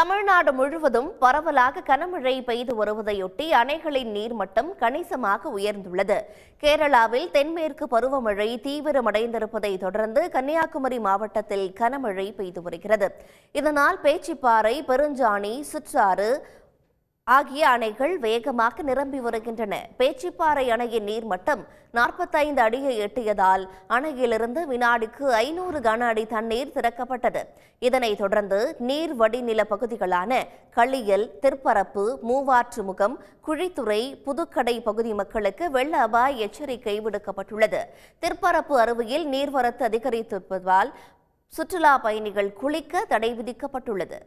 தமிழ்நாடு முழுவதும் பரவலாக கனமழை பெய்து வருவதையொட்டி அணைகளின் நீர்மட்டம் கணிசமாக உயர்ந்துள்ளது கேரளாவில் தென்மேற்கு பருவமழை தீவிரமடைந்திருப்பதை தொடர்ந்து கன்னியாகுமரி மாவட்டத்தில் கனமழை பெய்து வருகிறது இதனால் பேச்சிப்பாறை பெருஞ்சாணி சுற்றாறு ஆகிய அணைகள் வேகமாக நிரம்பி வருகின்றன பேச்சிப்பாறை அணையின் நீர்மட்டம் நாற்பத்தைந்து அடியை எட்டியதால் அணையிலிருந்து வினாடிக்கு ஐநூறு கன அடி தண்ணீர் திறக்கப்பட்டது இதனைத் தொடர்ந்து நீர் வடிநில பகுதிகளான களியல் திற்பரப்பு மூவாற்றுமுகம் குழித்துறை புதுக்கடை பகுதி மக்களுக்கு வெள்ள அபாய எச்சரிக்கை விடுக்கப்பட்டுள்ளது திற்பரப்பு அருவியில் நீர்வரத்து அதிகரித்திருப்பதால் சுற்றுலா பயணிகள் குளிக்க தடை விதிக்கப்பட்டுள்ளது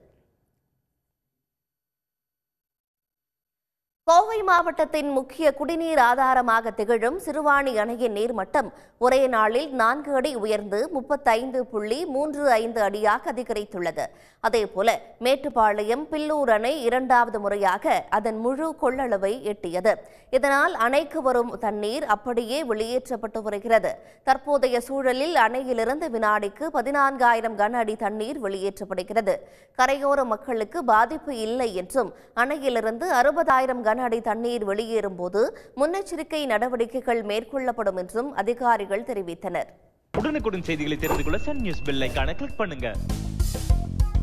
Go கோவை மாவட்டத்தின் முக்கிய குடிநீர் ஆதாரமாக திகழும் சிறுவாணி அணையின் நீர்மட்டம் ஒரே நாளில் நான்கு அடி உயர்ந்து முப்பத்தைந்து புள்ளி மூன்று ஐந்து அடியாக அதிகரித்துள்ளது அதேபோல மேட்டுப்பாளையம் பில்லூர் அணை இரண்டாவது முறையாக அதன் முழு கொள்ளளவை எட்டியது இதனால் அணைக்கு வரும் தண்ணீர் அப்படியே வெளியேற்றப்பட்டு வருகிறது தற்போதைய சூழலில் அணையிலிருந்து வினாடிக்கு பதினான்காயிரம் கன அடி தண்ணீர் வெளியேற்றப்படுகிறது கரையோர மக்களுக்கு பாதிப்பு இல்லை என்றும் அணையிலிருந்து அறுபதாயிரம் கன அடி சாக்கடை தண்ணீர் வெளியேறும் போது முன்னெச்சரிக்கை நடவடிக்கைகள் மேற்கொள்ளப்படும் என்றும் அதிகாரிகள் தெரிவித்தனர் உடனுக்குடன் செய்திகளை தெரிந்து கொள்ள சன் நியூஸ் பெல் கிளிக் பண்ணுங்க